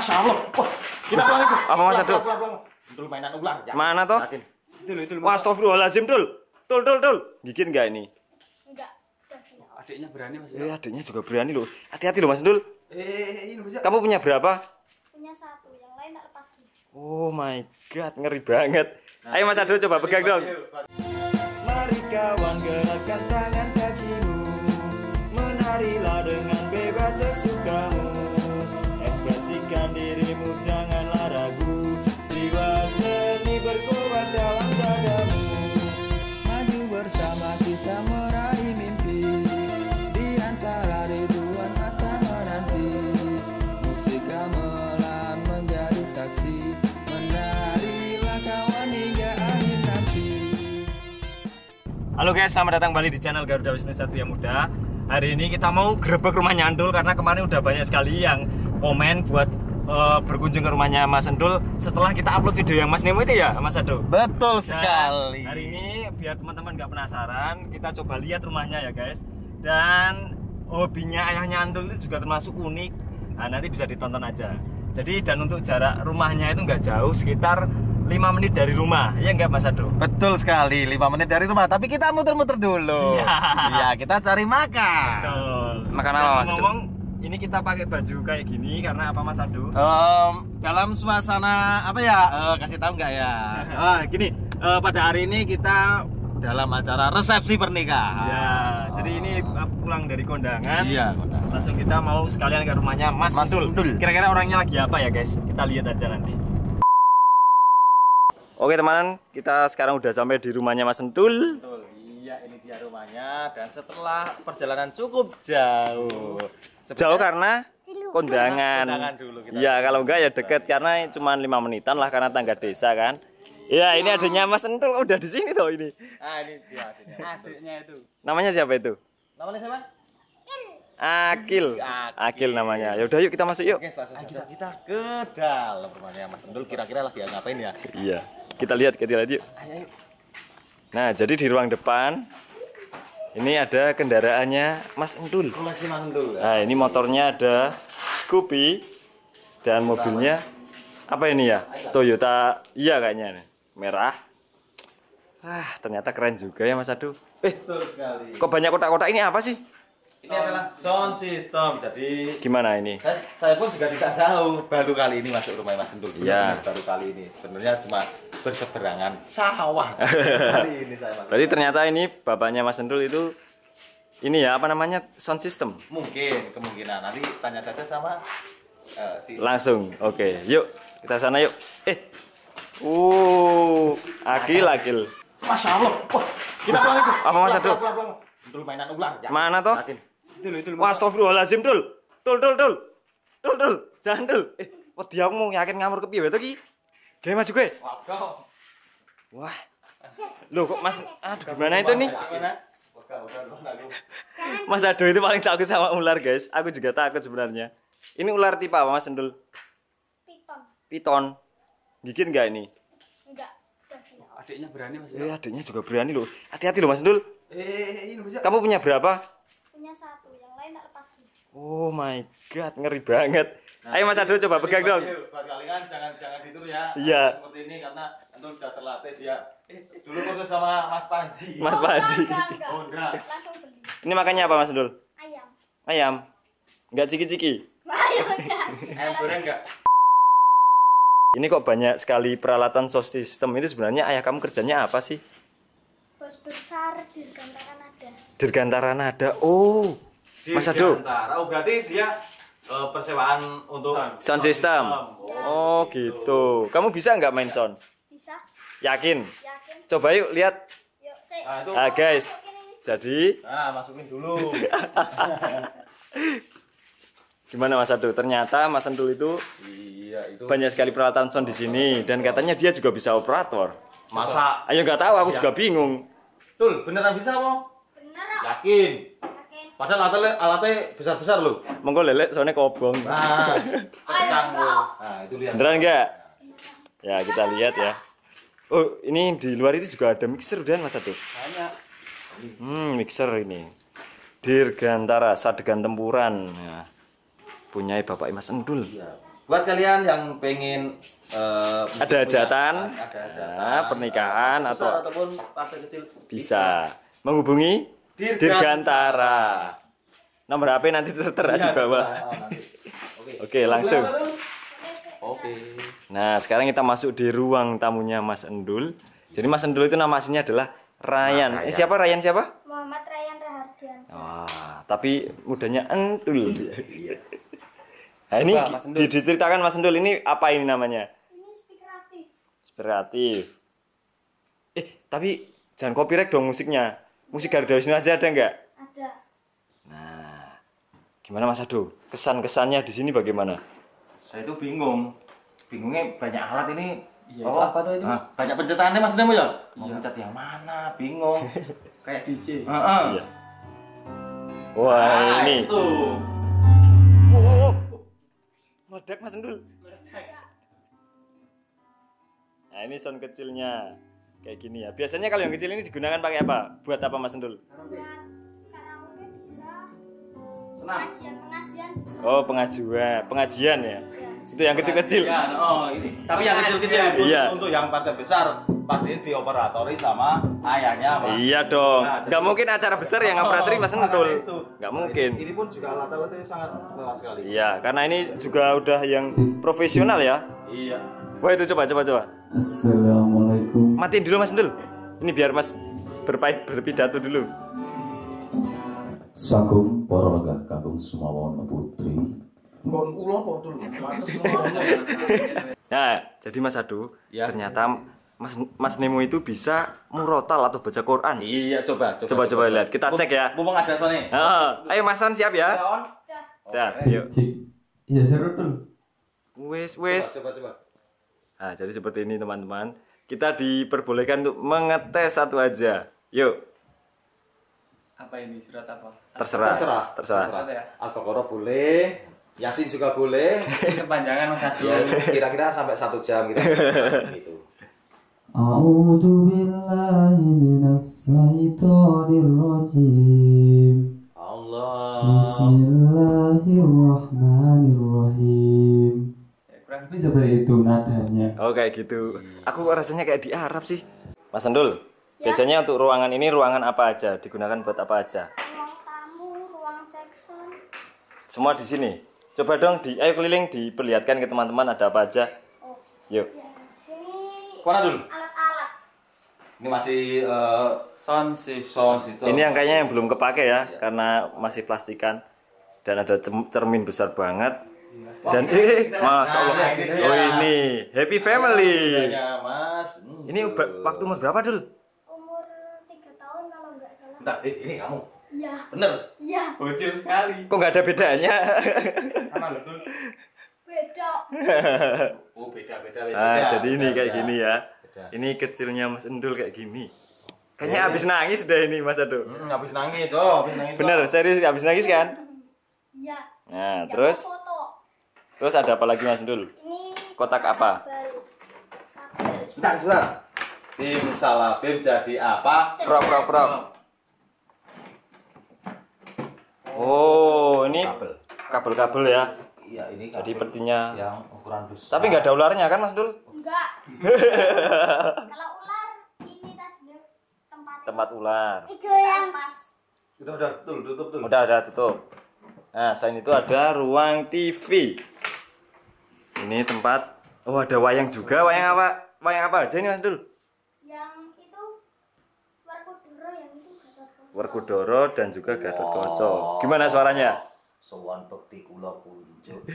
Masya Allah. Wah, kita pulang itu. Apa Mas Adul? Dul mainan ulang. Ya. Mana toh? Itu itu. Wah, astagfirullahalazim, Dul. Dul, Dul, Dul. Gigit enggak ini? Enggak. Adiknya berani Mas. Iya, adiknya juga berani loh. Hati-hati loh Mas Dul. Eh, eh, eh ini Kamu punya berapa? Punya satu, yang lain tak lepas. Oh my god, ngeri banget. Nah, Ayo Mas Adul coba pegang dong. Mari kawan gerakkan tangan kakimu, menarilah dengan bebas sesukamu. Halo guys, selamat datang kembali di channel Garuda Wisnu Satria Muda Hari ini kita mau grebek rumahnya Andul Karena kemarin udah banyak sekali yang komen buat uh, berkunjung ke rumahnya Mas Andul Setelah kita upload video yang Mas Nemo itu ya Mas Ado? Betul Dan nah, sekali Hari ini biar teman-teman gak penasaran Kita coba lihat rumahnya ya guys Dan hobinya ayahnya Andul itu juga termasuk unik Nah nanti bisa ditonton aja Jadi dan untuk jarak rumahnya itu nggak jauh Sekitar 5 menit dari rumah, ya enggak Mas Ado? Betul sekali, 5 menit dari rumah, tapi kita muter-muter dulu. Iya, ya, kita cari makan. Betul. Makan apa Mas Ado? ini kita pakai baju kayak gini karena apa Mas Ado? Um, dalam suasana apa ya? Uh, kasih tahu nggak ya? Uh, gini, uh, pada hari ini kita dalam acara resepsi pernikahan. Ya, oh. jadi ini eh, pulang dari kondangan. Iya, kondangan. Langsung kita mau sekalian ke rumahnya Mas, Mas Kira-kira orangnya lagi apa ya, guys? Kita lihat aja nanti. Oke teman, kita sekarang udah sampai di rumahnya Mas Sentul. Betul, iya ini dia rumahnya dan setelah perjalanan cukup jauh. Sebenarnya, jauh karena kondangan. Kondangan dulu Iya, kalau enggak ya deket karena cuma lima menitan lah karena tangga desa kan. Iya, ini adiknya Mas Sentul oh, udah di sini tuh ini. Ah, ini dia adiknya. Adiknya itu. Namanya siapa itu? Namanya siapa? Akil. Akil. namanya. Ya udah yuk kita masuk yuk. Oke, kita, kita ke dalam rumahnya Mas Endul kira-kira lagi ngapain ya? Iya. Kita lihat, kita lihat yuk. Nah, jadi di ruang depan ini ada kendaraannya Mas Entul. Nah, ini motornya ada Scoopy dan mobilnya apa ini ya? Toyota iya kayaknya nih. Merah. Ah, ternyata keren juga ya Mas Adu. Eh, kok banyak kotak-kotak ini apa sih? ini sound adalah sound system. Jadi gimana ini? Saya, saya pun juga tidak tahu baru kali ini masuk rumah Mas Sentul. Iya. Baru kali ini. Sebenarnya cuma berseberangan sawah. kali ini saya masuk. Berarti ternyata ini bapaknya Mas Sentul itu ini ya apa namanya sound system? Mungkin kemungkinan. Nanti tanya saja sama uh, si Langsung. Oke. Okay. Yuk, kita sana yuk. Eh. Uh, akil akil. Masya Allah. Wah, kita pulang aja. Apa Mas Sentul? Mainan ulang. Ya. Mana toh? Dul, dul. Wah, astagfirullahalazim, Dul. Dul, dul, dul. Dul, dul. Jangan, Dul. Eh, wedi aku mau yakin ngamur kepiye to ki? Gawe maju gue. Wah. Loh, kok Mas aduh gimana itu nih? Mas Ado itu paling takut sama ular, guys. Aku juga takut sebenarnya. Ini ular tipe apa, Mas Endul? Piton. Piton. Gigit nggak ini? Enggak. Adiknya berani, Mas. Ya? Eh, adiknya juga berani loh. Hati-hati loh, Mas Endul. Eh, eh, eh ya? Kamu punya berapa? hanya satu yang lain tak lepasin oh my god ngeri banget nah, ayo mas Adul coba pegang dong kalian jangan jangan gitu ya iya seperti ini karena itu sudah terlatih dia eh, dulu foto sama mas Panji mas oh, Panji enggak, enggak, oh enggak langsung beli ini makannya apa mas Adul? ayam ayam enggak ciki-ciki ayam enggak ayam enggak ini kok banyak sekali peralatan sos system itu sebenarnya ayah kamu kerjanya apa sih? bos besar dirgantara nada dirgantara nada oh Dirgantara. mas Ado oh berarti dia uh, persewaan untuk sound, sound system, system. Ya. oh gitu kamu bisa nggak main sound bisa yakin yakin coba yuk lihat yuk, nah, ah guys jadi nah masukin dulu gimana Mas Ado? Ternyata Mas Ado itu, iya, itu banyak sekali peralatan sound di sini dan katanya dia juga bisa operator. Masa? Ayo nggak tahu, aku ya. juga bingung. Tul, beneran bisa mau? Beneran. Yakin. Yakin. Padahal alatnya alatnya besar-besar loh. Monggo lele soalnya kobong. Nah, kecanggung. Oh, iya, nah, itu lihat. Beneran enggak? Iya, ya, kita lihat ya. Oh, ini di luar itu juga ada mixer udah Mas Satu. Banyak. Hmm, mixer ini. Dirgantara, sadegan tempuran. Ya. Punyai Bapak Imas Endul. Iya buat kalian yang pengen uh, ada hajatan ya, nah, pernikahan atau ataupun partai kecil bisa, menghubungi Dirgantara. nomor HP nanti tertera di iya, bawah Oke. langsung Oke nah sekarang kita masuk di ruang tamunya Mas Endul jadi Mas Endul itu nama aslinya adalah Ryan. Nah, eh, siapa Ryan siapa Muhammad Ryan Rahardiansyah. Wah, tapi mudanya Endul. Iya. Nah, ini di, diceritakan Mas Endul ini apa ini namanya? Ini Speaker aktif. Eh, tapi jangan copyright dong musiknya. Musik Garuda Wisnu aja ada nggak? Ada. Nah, gimana Mas Ado? Kesan-kesannya di sini bagaimana? Saya itu bingung. Bingungnya banyak alat ini. Iya, oh, apa tuh ini? Nah, banyak pencetannya Mas Endul ya? Mau iya. pencet yang mana? Bingung. Kayak DJ. Heeh. Uh -uh. Iya. Wah, nah, ini. Itu meledak Mas Endul nah ini sound kecilnya kayak gini ya biasanya kalau yang kecil ini digunakan pakai apa buat apa Mas Endul pengajian pengajian oh pengajuan pengajian ya iya. itu yang kecil-kecil. Iya, oh, ini. Tapi yang kecil-kecil iya. untuk yang partai besar pasti dioperatori sama ayahnya Pak. Iya dong. Nah, nggak mungkin acara besar yang operatori oh, Mas entul, Nggak mungkin. Ini pun juga alat-alatnya sangat murah sekali. Iya, karena ini juga udah yang profesional ya. Iya. Wah itu coba coba coba. Assalamualaikum. Matiin dulu Mas Nendul. Ini biar Mas berpaid berpidato dulu. Sagung Poroga Kagung Sumawon Putri. Nah, jadi Mas Adu, ya, ternyata Mas Mas Nemo itu bisa murotal atau baca Quran. Iya, coba coba. Coba coba, coba lihat. Kita cek ya. Mumpung ada Oh. Oh. Ayo Mas San siap ya? Udah on. yuk. Iya, seru tuh. Wes, wes. Coba coba. Nah, jadi seperti ini teman-teman. Kita diperbolehkan untuk mengetes satu aja. Yuk. Apa ini surat apa? Terserah. Terserah. Terserah. Terserah. Ya? Al-Baqarah boleh, Yasin juga boleh. Kepanjangan Mas Adu. Iya, kira-kira sampai satu jam gitu. gitu. أعوذ بالله من الشيطان الرجيم Allah Bismillahirrahmanirrahim Kurang lebih seperti itu nadanya Oh kayak gitu hmm. Aku kok rasanya kayak di Arab sih Mas Endul ya? Biasanya untuk ruangan ini ruangan apa aja? Digunakan buat apa aja? Ruang tamu, ruang Jackson Semua di sini? Coba dong di, ayo keliling diperlihatkan ke teman-teman ada apa aja oh. Yuk ya, sini... Kemana dulu? Ini masih uh, sound system. Ini yang kayaknya yang belum kepake ya, iya. karena masih plastikan dan ada cermin besar banget. Iya. Dan eh, Mas Allah. Nah, ini gitu ya. oh ini happy family. Ya, mas. Hmm. Ini waktu umur berapa, dulu? Umur 3 tahun kalau enggak salah. Bentar, eh, ini kamu. Iya. Bener? Iya. Bocil sekali. Kok nggak ada bedanya? Sama loh, tuh Beda. oh, beda, beda, beda. Ah, jadi ini beda. kayak gini ya. Iya. ini kecilnya Mas Endul kayak gini kayaknya oh, iya. abis nangis deh ini Mas Endul hmm, abis nangis tuh abis nangis bener loh. serius abis nangis kan iya nah ya, terus foto. terus ada apa lagi Mas Endul ini kotak apa sebentar sebentar tim salabim jadi apa prok prok prok oh ini kabel kabel kabel ya Iya, ini Jadi petinya yang ukuran besar. Tapi nggak ada ularnya kan, Mas Dul? Enggak. Kalau ular ini tadi tempat tempat ular. Itu yang pas. udah udah tutup, tutup, tutup. Udah, udah tutup. Nah, selain itu ada ruang TV. Ini tempat Oh, ada wayang juga. Wayang apa? Wayang apa aja ini, Mas Dul? Yang itu Werkudoro yang itu dan juga Gatot oh. kocok Gimana suaranya? sowan bekti kula kunjuk.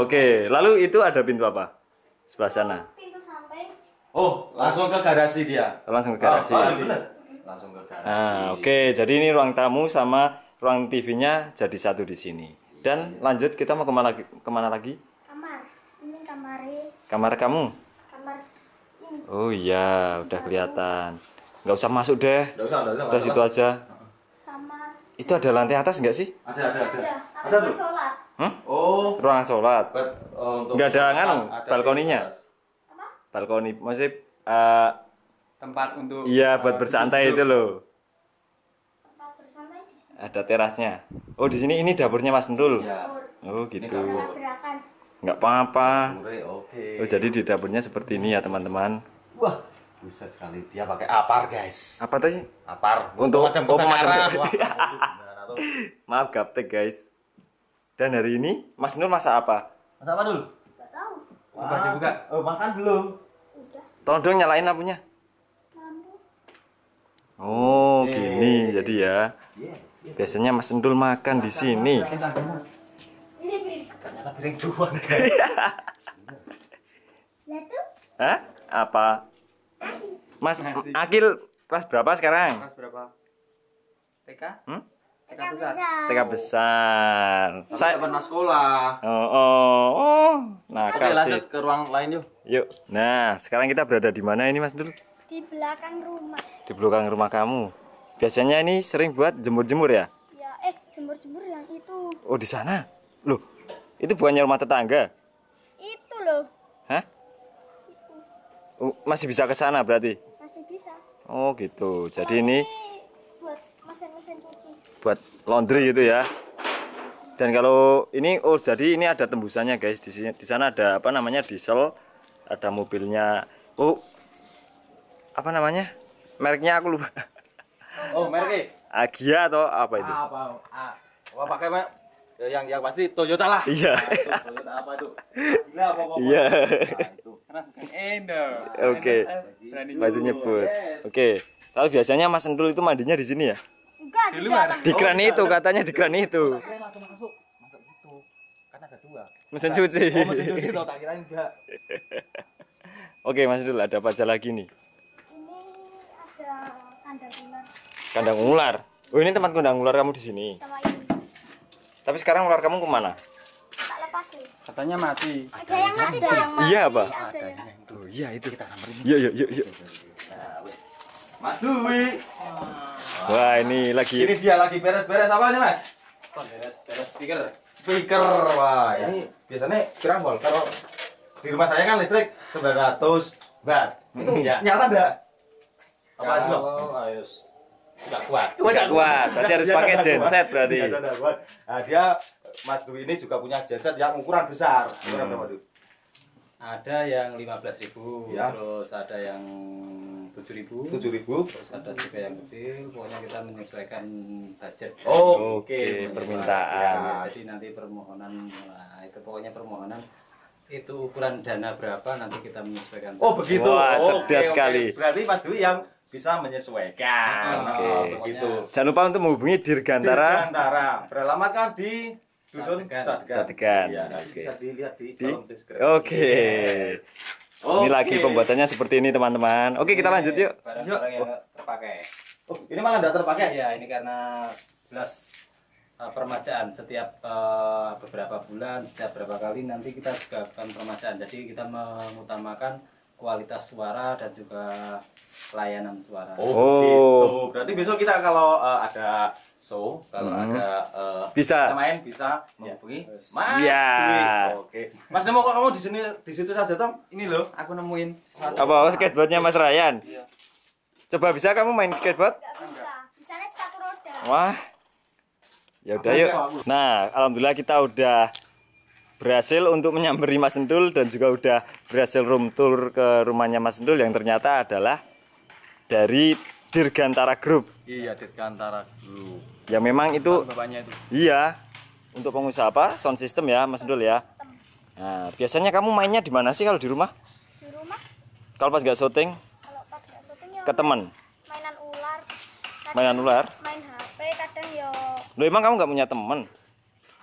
Oke, lalu itu ada pintu apa? Sebelah sana. Oh, pintu samping. Oh, langsung ke garasi dia. Langsung ke garasi. Oh, iya. langsung ke garasi. Nah, oke, okay. jadi ini ruang tamu sama ruang TV-nya jadi satu di sini. Dan iya. lanjut kita mau kemana lagi? Kemana lagi? Kamar. Ini kamar. Kamar kamu? Kamar ini. Oh iya, udah kelihatan. Nggak usah masuk deh. Nggak usah, nggak usah. Udah situ aja. Itu ada lantai atas enggak sih? Ada, ada, ada. Iya, ada, ada, tuh. Sholat. Hmm? Oh. Ruangan sholat. But, uh, untuk enggak ada kan balkoninya? Apa? Balkoni, masih eh, uh, tempat untuk Iya, buat uh, bersantai itu loh. Ada terasnya. Oh, di sini ini dapurnya Mas Nurul. Ya. Oh, gitu. Enggak apa-apa. Okay. Oh, jadi di dapurnya seperti ini ya, teman-teman. Wah, Buset sekali dia pakai apar guys. Apa tadi? Apar. Untuk pemadam kebakaran. Maaf gaptek guys. Dan hari ini Mas Nur masak apa? Masak apa dulu? Gak tahu. Coba ah, dibuka. Oh, makan belum? Udah. Tolong dong nyalain lampunya. Lampu. Oh, eee. gini jadi ya. Iya, iya. Biasanya Mas Endul makan di sini. Ternyata piring duluan. Hah? Apa? Mas Masih. Nah, Akil kelas berapa sekarang? Kelas berapa? TK? Hmm? TK besar. TK besar. Oh. Saya pernah sekolah. Oh, oh, oh. Nah, Oke, lanjut ke ruang lain yuk. Yuk. Nah, sekarang kita berada di mana ini Mas Dul? Di belakang rumah. Di belakang rumah kamu. Biasanya ini sering buat jemur-jemur ya? Ya, eh jemur-jemur yang itu. Oh, di sana. Loh, itu bukannya rumah tetangga? Itu loh. Hah? Itu. Oh, masih bisa ke sana berarti? Oh gitu. Jadi ini buat mesin-mesin cuci. Buat laundry gitu ya. Dan kalau ini oh jadi ini ada tembusannya guys. Di sini di sana ada apa namanya diesel, ada mobilnya. Oh. Apa namanya? Mereknya aku lupa. Oh, mereknya? Agia atau apa itu? Ah, apa? Ah, pakai Ya, yang yang pasti Toyota lah. Iya. Nah, Toyota apa tuh? Gila apa apa. Iya. Nah, Oke. Ender. Oke. Masih nyebut. Yes. Oke. Okay. Kalau biasanya Mas Endul itu mandinya di sini ya? Enggak, di luar. Di keran oh, itu katanya di keran itu. Langsung masuk. Masuk itu. Kan ada dua. Mesin cuci. Oh, mesin cuci tau tak kira enggak. Oke, Mas Endul ada apa aja lagi nih? Ini ada kandang ular. Kandang ular. Oh, ini tempat kandang ular kamu di sini. Sama tapi sekarang ular kamu kemana? Tak lepasin. Katanya mati. Ada yang mati, iya, ada yang mati. Iya, apa? Ada yang Oh, iya itu kita samperin. Iya, iya, iya, iya. Nah, Mas Dwi. Wah, ini nah, lagi Ini dia lagi beres-beres apa nih, Mas? Beres-beres speaker. Speaker. Wah, ini biasanya kurang bol kalau di rumah saya kan listrik 900 watt. Itu iya. nyata enggak? Apa aja? Kalau nggak kuat nggak oh, kuat berarti harus pakai genset berarti nah, dia Mas Dwi ini juga punya genset yang ukuran besar ukuran hmm. berapa tuh ada yang lima belas ribu ya. terus ada yang tujuh ribu terus ada juga yang kecil pokoknya kita menyesuaikan budget oh, oke okay. permintaan ya, jadi nanti permohonan nah, itu pokoknya permohonan itu ukuran dana berapa nanti kita menyesuaikan oh begitu Wah, oh, okay, sekali okay. berarti Mas Dwi yang bisa menyesuaikan. Oke. Okay. Nah, begitu. Jangan lupa untuk menghubungi Dirgantara. Dirgantara. Beralamat kan di Dusun Satgan. Satgan. Iya, Oke. Bisa dilihat di, di? Oke. Okay. ini lagi pembuatannya seperti ini teman-teman. Oke, okay, kita lanjut yuk. Barang-barang yang terpakai. Oh, ini malah tidak terpakai? Ya, ini karena jelas uh, permajaan setiap uh, beberapa bulan, setiap berapa kali nanti kita juga akan permajaan. Jadi kita mengutamakan kualitas suara dan juga layanan suara. Oh, oh. Gitu. berarti besok kita kalau uh, ada show, kalau hmm. ada uh, bisa kita main bisa menghubungi ya. Mas. Ya. Oke. Okay. Mas Nemo kok kamu di sini di situ saja Tom? Ini loh, aku nemuin sesuatu. Apa oh, skateboardnya Mas Ryan? Iya. Coba bisa kamu main skateboard? Enggak bisa. sepatu roda. Wah. Ya udah yuk. Nah, alhamdulillah kita udah berhasil untuk menyamperi Mas Endul dan juga udah berhasil room tour ke rumahnya Mas Endul yang ternyata adalah dari Dirgantara Group. Iya, Dirgantara Group. Ya memang itu, itu. Iya. Untuk pengusaha apa? Sound system ya, Mas Endul ya. Nah, biasanya kamu mainnya di mana sih kalau di rumah? Di rumah. Kalau pas gak syuting? Kalau pas gak syuting ya. Ke teman. Mainan ular. mainan ular. Main HP kadang ya. Yo... emang kamu gak punya teman?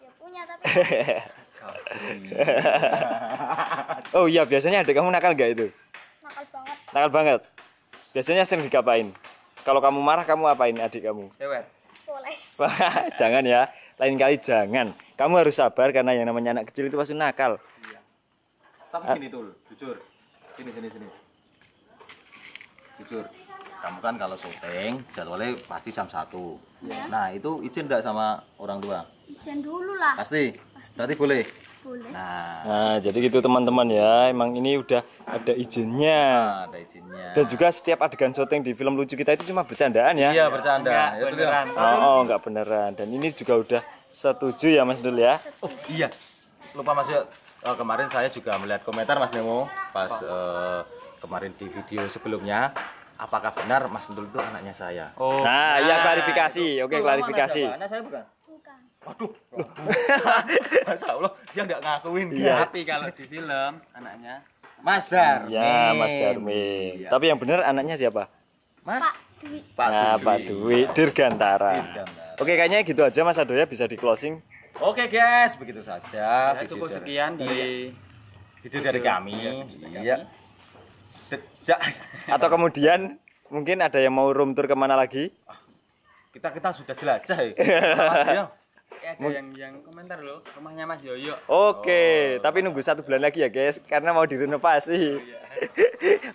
Ya punya tapi. oh iya biasanya adik kamu nakal gak itu nakal banget nakal banget biasanya sering digapain kalau kamu marah kamu apain adik kamu cewek jangan ya lain kali jangan kamu harus sabar karena yang namanya anak kecil itu pasti nakal iya. tapi gini tuh jujur sini sini sini jujur kamu kan kalau syuting jadwalnya pasti jam satu ya. nah itu izin enggak sama orang tua izin dulu lah pasti pasti. Berarti boleh. Boleh. Nah, nah jadi gitu teman-teman ya. Emang ini udah ada izinnya. Nah, ada izinnya. Dan juga setiap adegan syuting di film lucu kita itu cuma bercandaan ya. Iya, bercanda. Enggak, ya, beneran. Oh, oh, enggak beneran. Dan ini juga udah setuju ya Mas Dul ya. Oh, iya. Lupa Mas Oh, kemarin saya juga melihat komentar Mas Nemo pas uh, kemarin di video sebelumnya apakah benar Mas Dul itu anaknya saya. Oh. Nah, nah ya klarifikasi. Oke, klarifikasi. Anak saya bukan? Waduh. Masya Allah, dia nggak ngakuin. Iya. iya. Tapi kalau di film anaknya Mas ya, Darmin. Ya, Mas Darmin. Ya. Tapi yang benar anaknya siapa? Mas Pak Dwi. Pak nah, Dwi. Nah, Pak Dwi Dirgantara. Dirgantara. Oke, kayaknya gitu aja Mas Adoya bisa di closing. Oke, guys, begitu saja. Ya, cukup dari, sekian dari iya. video, dari, dari kami. Iya. Atau kemudian mungkin ada yang mau room tour kemana lagi? Ah, kita kita sudah jelajah ya. Ya, ada yang yang komentar loh rumahnya Mas Yoyo. Oke, oh. tapi nunggu satu bulan lagi ya guys, karena mau direnovasi. Oh, iya.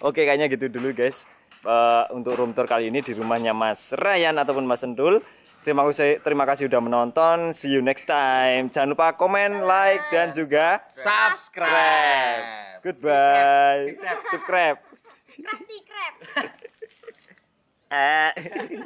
Oke, kayaknya gitu dulu guys. Uh, untuk room tour kali ini di rumahnya Mas Ryan ataupun Mas Endul. Terima kasih, terima kasih sudah menonton. See you next time. Jangan lupa komen, like, dan juga subscribe. Goodbye. Subscribe. Subscribe. Krusty Krab. eh.